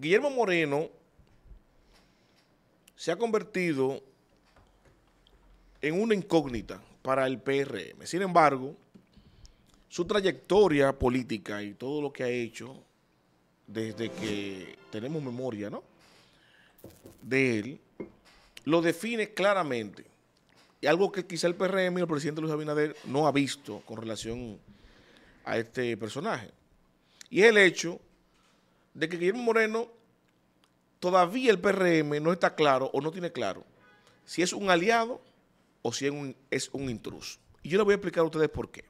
Guillermo Moreno se ha convertido en una incógnita para el PRM. Sin embargo, su trayectoria política y todo lo que ha hecho desde que tenemos memoria, De él, lo define claramente. Y algo que quizá el PRM y el presidente Luis Abinader no ha visto con relación a este personaje. Y es el hecho de que Guillermo Moreno todavía el PRM no está claro o no tiene claro si es un aliado o si es un, intruso. Y yo le voy a explicar a ustedes por qué.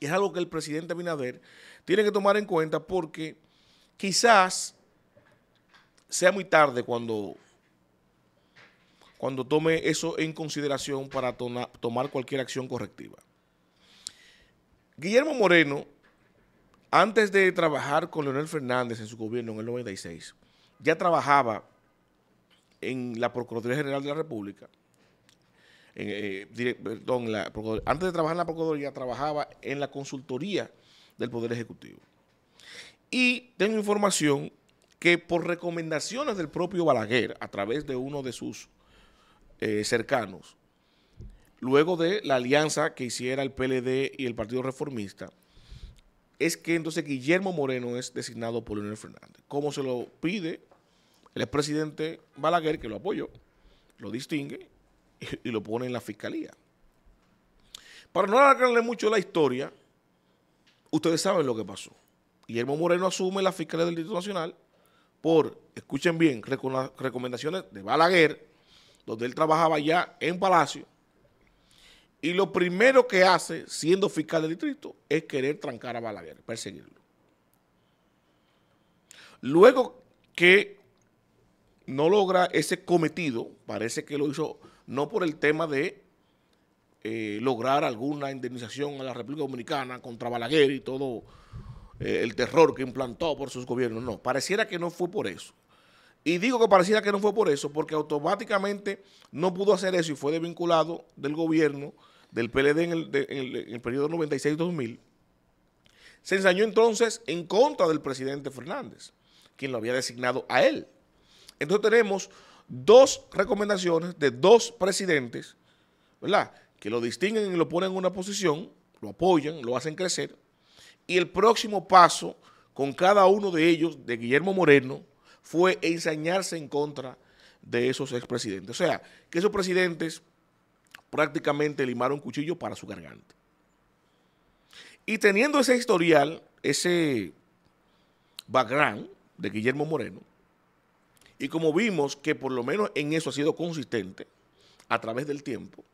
Y es algo que el presidente Abinader tiene que tomar en cuenta porque quizás sea muy tarde cuando, cuando tome eso en consideración para tomar cualquier acción correctiva. Guillermo Moreno antes de trabajar con Leonel Fernández en su gobierno en el 96, ya trabajaba en la Procuraduría General de la República. Eh, perdón, antes de trabajar en la Procuraduría, trabajaba en la consultoría del Poder Ejecutivo. Y tengo información que por recomendaciones del propio Balaguer, a través de uno de sus eh, cercanos, luego de la alianza que hiciera el PLD y el Partido Reformista, es que entonces Guillermo Moreno es designado por Leonel Fernández. Como se lo pide el expresidente Balaguer, que lo apoyó, lo distingue y, lo pone en la fiscalía. Para no alargarle mucho la historia, ustedes saben lo que pasó. Guillermo Moreno asume la Fiscalía del Distrito Nacional por, escuchen bien, recomendaciones de Balaguer, donde él trabajaba ya en Palacio, y lo primero que hace, siendo fiscal del distrito, es querer trancar a Balaguer, perseguirlo. Luego que no logra ese cometido, parece que lo hizo no por el tema de eh, lograr alguna indemnización a la República Dominicana contra Balaguer y todo eh, el terror que implantó por sus gobiernos, no, pareciera que no fue por eso. Y digo que pareciera que no fue por eso, porque automáticamente no pudo hacer eso y fue desvinculado del gobierno del PLD en el, el, periodo 96-2000, se ensañó entonces en contra del presidente Fernández, quien lo había designado a él. Entonces tenemos dos recomendaciones de dos presidentes, ¿verdad? Que lo distinguen y lo ponen en una posición, lo apoyan, lo hacen crecer. Y el próximo paso con cada uno de ellos, de Guillermo Moreno, fue ensañarse en contra de esos expresidentes. O sea, que esos presidentes prácticamente limaron cuchillo para su garganta. Y teniendo ese historial, ese background de Guillermo Moreno, y como vimos que por lo menos en eso ha sido consistente a través del tiempo,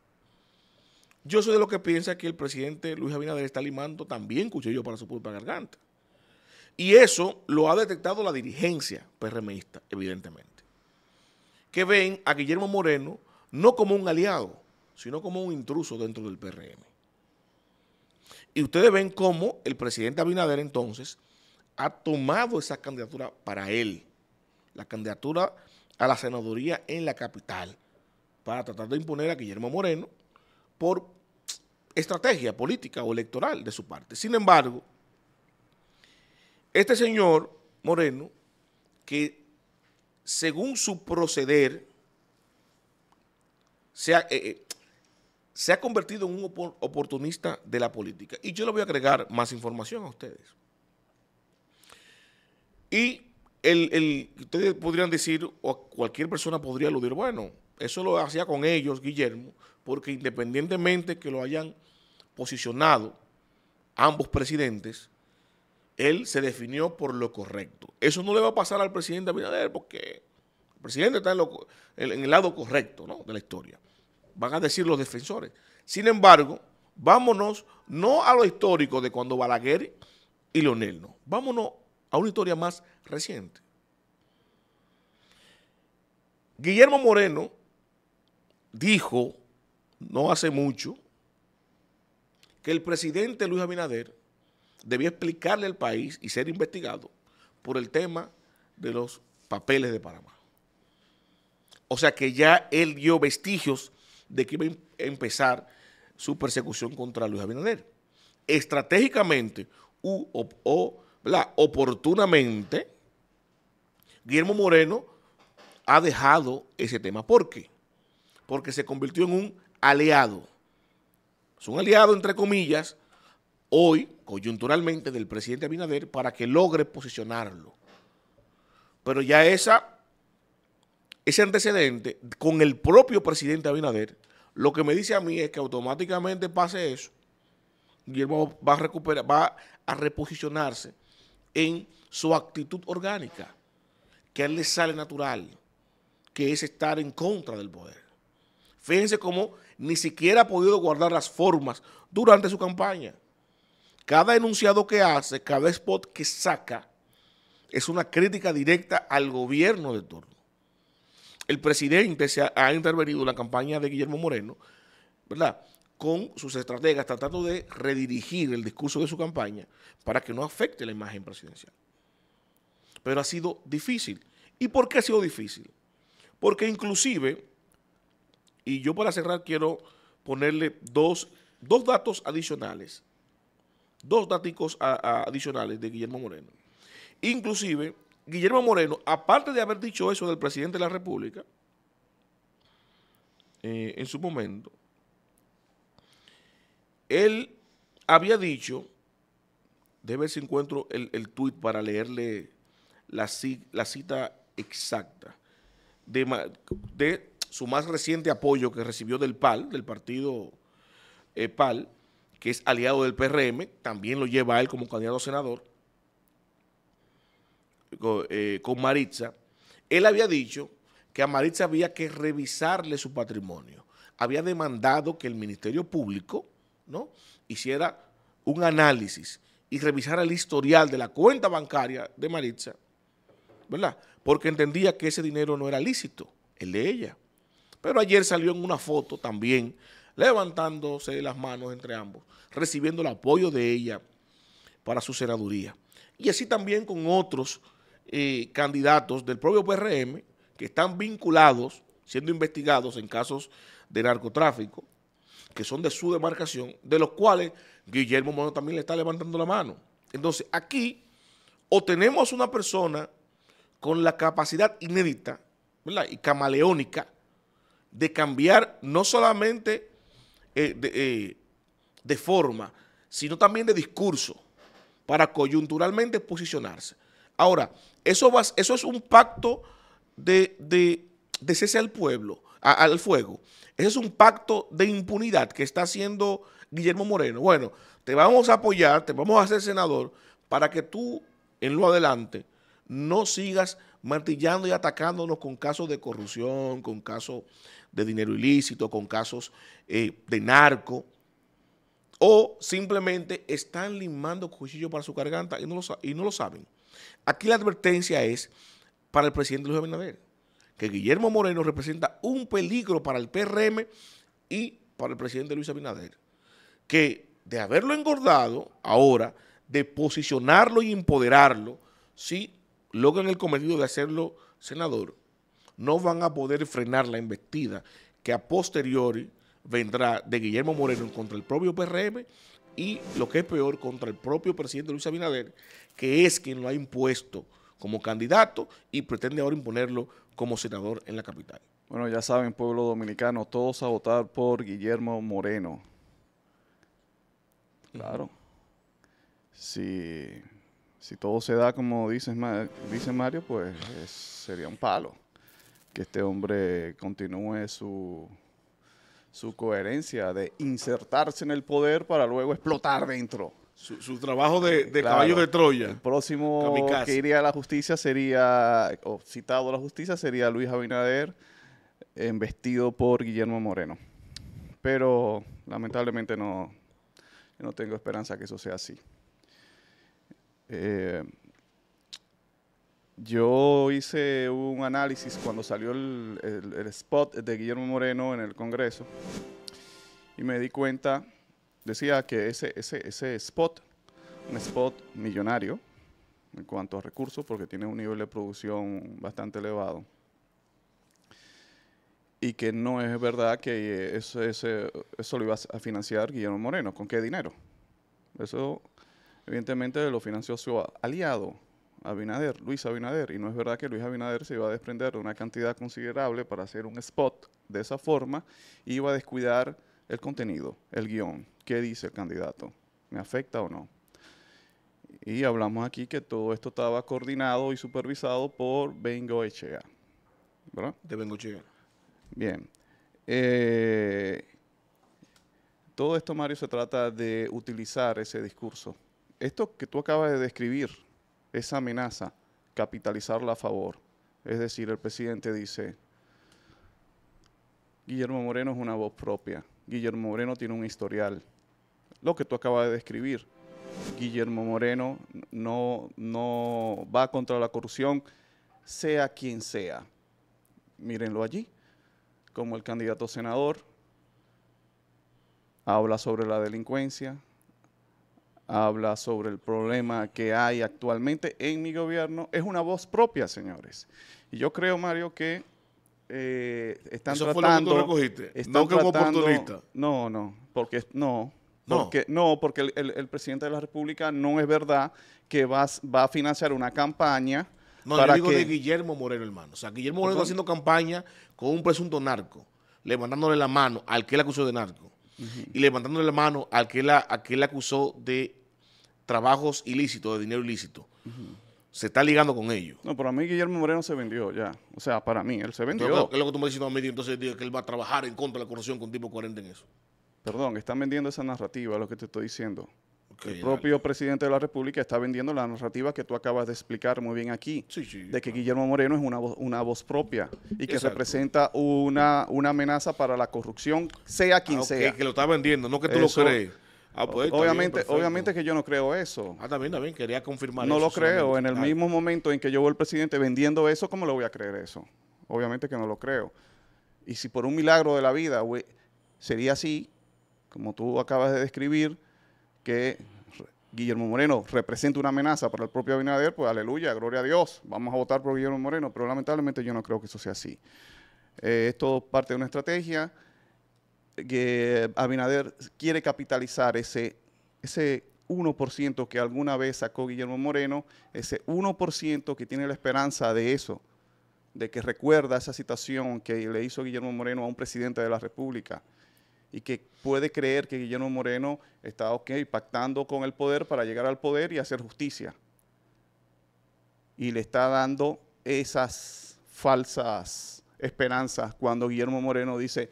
yo soy de los que piensa que el presidente Luis Abinader está limando también cuchillo para su puta garganta. Y eso lo ha detectado la dirigencia PRMista, evidentemente. Que ven a Guillermo Moreno no como un aliado, sino como un intruso dentro del PRM. Y ustedes ven cómo el presidente Abinader entonces ha tomado esa candidatura para él, la candidatura a la senaduría en la capital, para tratar de imponer a Guillermo Moreno por estrategia política o electoral de su parte. Sin embargo, este señor Moreno, que según su proceder, sea, se ha convertido en un oportunista de la política. Y yo le voy a agregar más información a ustedes. Y ustedes podrían decir, o cualquier persona podría aludir, bueno, eso lo hacía con ellos, Guillermo, porque independientemente que lo hayan posicionado ambos presidentes, él se definió por lo correcto. Eso no le va a pasar al presidente Abinader porque el presidente está en, el lado correcto de la historia van a decir los defensores. Sin embargo, vámonos no a lo histórico de cuando Balaguer y Leonel no, vámonos a una historia más reciente. Guillermo Moreno dijo no hace mucho que el presidente Luis Abinader debía explicarle al país y ser investigado por el tema de los papeles de Panamá. O sea que ya él dio vestigios de que iba a em-, empezar su persecución contra Luis Abinader. Estratégicamente o, o oportunamente, Guillermo Moreno ha dejado ese tema. ¿Por qué? Porque se convirtió en un aliado. Es un aliado, entre comillas, hoy, coyunturalmente, del presidente Abinader para que logre posicionarlo. Pero ya esa ese antecedente con el propio presidente Abinader, lo que me dice a mí es que automáticamente pase eso, y va a recuperar, va a reposicionarse en su actitud orgánica, que a él le sale natural, que es estar en contra del poder. Fíjense cómo ni siquiera ha podido guardar las formas durante su campaña. Cada enunciado que hace, cada spot que saca, es una crítica directa al gobierno de turno el presidente se ha, intervenido en la campaña de Guillermo Moreno, ¿verdad? Con sus estrategas, tratando de redirigir el discurso de su campaña para que no afecte la imagen presidencial. Pero ha sido difícil. ¿Y por qué ha sido difícil? Porque inclusive, y yo para cerrar quiero ponerle dos, dos datos adicionales, dos datos adicionales de Guillermo Moreno. Inclusive, Guillermo Moreno, aparte de haber dicho eso del presidente de la República, eh, en su momento, él había dicho, debe ver si encuentro el, tuit para leerle la, cita exacta, de, su más reciente apoyo que recibió del PAL, del partido eh, PAL, que es aliado del PRM, también lo lleva él como candidato a senador, eh, con, Maritza, él había dicho que a Maritza había que revisarle su patrimonio. Había demandado que el Ministerio Público ¿no? hiciera un análisis y revisara el historial de la cuenta bancaria de Maritza, ¿verdad? Porque entendía que ese dinero no era lícito, el de ella. Pero ayer salió en una foto también, levantándose las manos entre ambos, recibiendo el apoyo de ella para su senaduría. Y así también con otros candidatos del propio PRM que están vinculados, siendo investigados en casos de narcotráfico, que son de su demarcación, de los cuales Guillermo Moreno también le está levantando la mano. Entonces, aquí o tenemos una persona con la capacidad inédita y camaleónica de cambiar no solamente eh, eh, de forma, sino también de discurso para coyunturalmente posicionarse. Ahora, eso, es un pacto de, cese al pueblo, al fuego. Ese es un pacto de impunidad que está haciendo Guillermo Moreno. Bueno, te vamos a apoyar, te vamos a hacer senador para que tú, en lo adelante, no sigas martillando y atacándonos con casos de corrupción, con casos de dinero ilícito, con casos eh, de narco, o simplemente están limando cuchillo para su garganta y no lo saben. Aquí la advertencia es para el presidente Luis Abinader, que Guillermo Moreno representa un peligro para el PRM y para el presidente Luis Abinader, que de haberlo engordado ahora, de posicionarlo y empoderarlo, si logran el cometido de hacerlo senador, no van a poder frenar la embestida que a posteriori vendrá de Guillermo Moreno contra el propio PRM y lo que es peor, contra el propio presidente Luis Abinader, que es quien lo ha impuesto como candidato y pretende ahora imponerlo como senador en la capital. Bueno, ya saben, pueblo dominicano, todos a votar por Guillermo Moreno. Claro. Si, todo se da como dice, dice Mario, pues eh, sería un palo que este hombre continúe su su coherencia de insertarse en el poder para luego explotar dentro. Su, trabajo de, caballo de Troya. El próximo que iría a la justicia sería, o citado a la justicia, sería Luis Abinader, embestido por Guillermo Moreno. Pero lamentablemente no, no tengo esperanza que eso sea así. Eh, yo hice un análisis cuando salió el, spot de Guillermo Moreno en el Congreso y me di cuenta, decía que ese, ese, ese spot, un spot millonario en cuanto a recursos, porque tiene un nivel de producción bastante elevado, y que no es verdad que eso, ese, eso lo iba a financiar Guillermo Moreno. ¿Con qué dinero? Eso evidentemente lo financió su aliado Abinader, Luis Abinader, y no es verdad que Luis Abinader se iba a desprender de una cantidad considerable para hacer un spot de esa forma, iba a descuidar el contenido, el guión, qué dice el candidato, me afecta o no. Y hablamos aquí que todo esto estaba coordinado y supervisado por Bengo Echea. ¿Verdad? De Bengo Echea. Bien. Eh, todo esto, Mario, se trata de utilizar ese discurso. Esto que tú acabas de describir esa amenaza, capitalizarla a favor. Es decir, el presidente dice, Guillermo Moreno es una voz propia, Guillermo Moreno tiene un historial, lo que tú acabas de describir. Guillermo Moreno no, no va contra la corrupción, sea quien sea. Mírenlo allí, como el candidato senador habla sobre la delincuencia, habla sobre el problema que hay actualmente en mi gobierno, es una voz propia, señores. Y yo creo, Mario, que eh, están Eso tratando... Fue lo que recogiste, no oportunista. No, no, porque no... Porque, no. porque el, presidente de la República no es verdad que va, va a financiar una campaña no, yo digo que... de Guillermo Moreno, hermano. O sea, Guillermo Moreno está haciendo campaña con un presunto narco, le mandándole la mano al que le acusó de narco y levantando la mano al que la, que acusó de trabajos ilícitos, de dinero ilícito. Se está ligando con ellos. No, para mí Guillermo Moreno se vendió ya. O sea, para mí, él se vendió. es lo que tú me diciendo a mí? Entonces, que él va a trabajar en contra de la corrupción con tipo 40 en eso. Perdón, están vendiendo esa narrativa, lo que te estoy diciendo el propio presidente de la República está vendiendo la narrativa que tú acabas de explicar muy bien aquí, de que ah. Guillermo Moreno es una voz, una voz propia y que representa una, una amenaza para la corrupción, sea quien ah, sea. Que lo está vendiendo, no que tú lo crees. Ah, pues, obviamente, obviamente que yo no creo eso. Ah, también, también, quería confirmar no eso. No lo creo. En el mismo momento en que yo veo al presidente vendiendo eso, ¿cómo le voy a creer eso? Obviamente que no lo creo. Y si por un milagro de la vida sería así, como tú acabas de describir, que Guillermo Moreno representa una amenaza para el propio Abinader, pues aleluya, gloria a Dios, vamos a votar por Guillermo Moreno, pero lamentablemente yo no creo que eso sea así. Eh, esto parte de una estrategia que Abinader quiere capitalizar ese, ese 1% que alguna vez sacó Guillermo Moreno, ese 1% que tiene la esperanza de eso, de que recuerda esa citación que le hizo Guillermo Moreno a un presidente de la República y que puede creer que Guillermo Moreno está pactando con el poder para llegar al poder y hacer justicia. Y le está dando esas falsas esperanzas cuando Guillermo Moreno dice,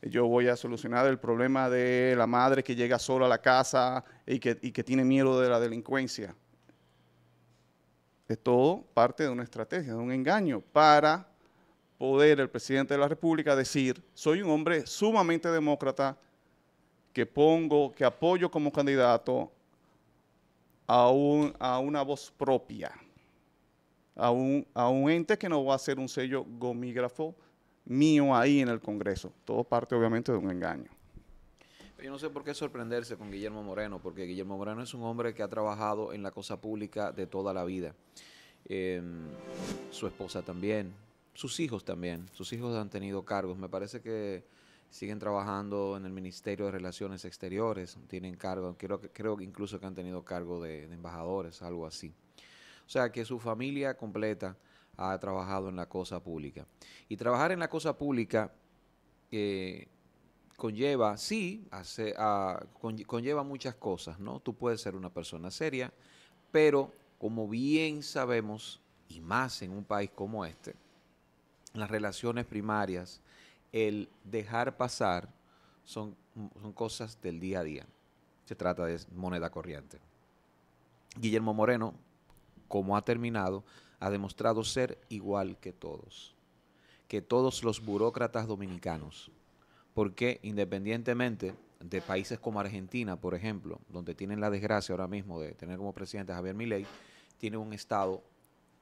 yo voy a solucionar el problema de la madre que llega sola a la casa y que, y que, tiene miedo de la delincuencia. Es todo parte de una estrategia, de un engaño para poder el presidente de la República decir, soy un hombre sumamente demócrata que pongo, que apoyo como candidato a, una voz propia, a un, ente que no va a ser un sello gomígrafo mío ahí en el Congreso. Todo parte obviamente de un engaño. Yo no sé por qué sorprenderse con Guillermo Moreno, porque Guillermo Moreno es un hombre que ha trabajado en la cosa pública de toda la vida. Em, su esposa también, sus hijos también, sus hijos han tenido cargos. Me parece que siguen trabajando en el Ministerio de Relaciones Exteriores, tienen cargos, creo, creo que incluso que han tenido cargo de, embajadores, algo así. O sea que su familia completa ha trabajado en la cosa pública. Y trabajar en la cosa pública eh, conlleva, sí, hace, ah, conlleva muchas cosas, ¿no? Tú puedes ser una persona seria, pero como bien sabemos, y más en un país como este, las relaciones primarias, el dejar pasar, son, son cosas del día a día. Se trata de moneda corriente. Guillermo Moreno, como ha terminado, ha demostrado ser igual que todos, que todos los burócratas dominicanos, porque independientemente de países como Argentina, por ejemplo, donde tienen la desgracia ahora mismo de tener como presidente a Javier Milei, tiene un Estado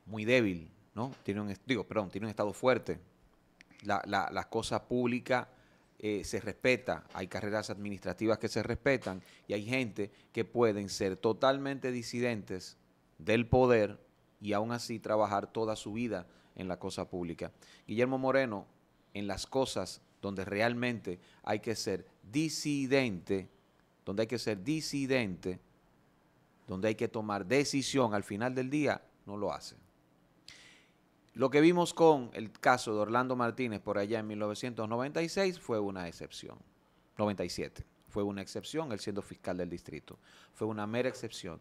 muy débil, ¿no? Tiene un, tiene un Estado fuerte, la, cosa las cosas eh, se respeta, hay carreras administrativas que se respetan y hay gente que pueden ser totalmente disidentes del poder y aún así trabajar toda su vida en la cosa pública. Guillermo Moreno, en las cosas donde realmente hay que ser disidente, donde hay que ser disidente, donde hay que tomar decisión al final del día, no lo hace. Lo que vimos con el caso de Orlando Martínez por allá en 1996 fue una excepción. 97 fue una excepción, el siendo fiscal del distrito. Fue una mera excepción.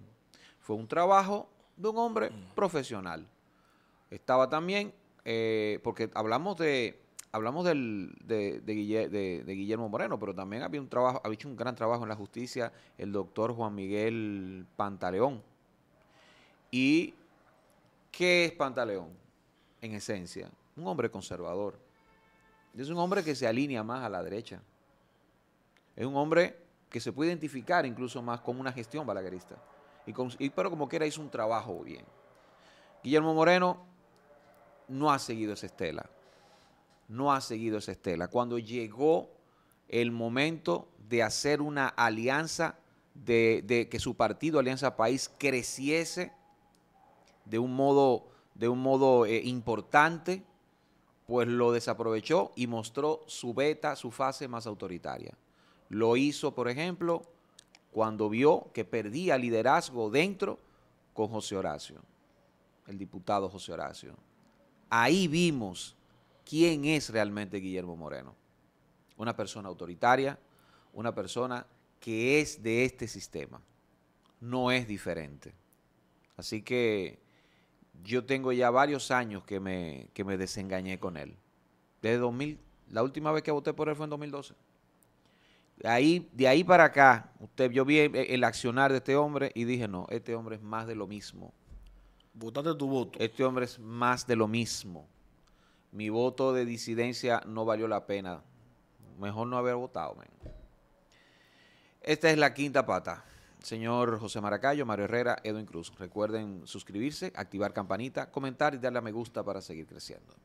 Fue un trabajo de un hombre profesional. Estaba también, eh, porque hablamos de hablamos de, Guillermo Moreno, pero también había un trabajo, había hecho un gran trabajo en la justicia el doctor Juan Miguel Pantaleón. ¿Y qué es Pantaleón? en esencia, un hombre conservador. Es un hombre que se alinea más a la derecha. Es un hombre que se puede identificar incluso más con una gestión balaguerista. Y, pero como quiera hizo un trabajo bien. Guillermo Moreno no ha seguido esa estela. No ha seguido esa estela. Cuando llegó el momento de hacer una alianza, de que su partido, Alianza País, creciese de un modo de un modo eh, importante, pues lo desaprovechó y mostró su beta, su fase más autoritaria. Lo hizo, por ejemplo, cuando vio que perdía liderazgo dentro con José Horacio, el diputado José Horacio. Ahí vimos quién es realmente Guillermo Moreno. Una persona autoritaria, una persona que es de este sistema. No es diferente. Así que yo tengo ya varios años que me, me desengañé con él. Desde 2000, la última vez que voté por él fue en 2012. De ahí, de ahí para acá, usted, yo vi el accionar de este hombre y dije, no, este hombre es más de lo mismo. Votaste tu voto. Este hombre es más de lo mismo. Mi voto de disidencia no valió la pena. Mejor no haber votado, men. Esta es la quinta pata señor José Maracayo, Mario Herrera, Edwin Cruz. Recuerden suscribirse, activar campanita, comentar y darle a me gusta para seguir creciendo.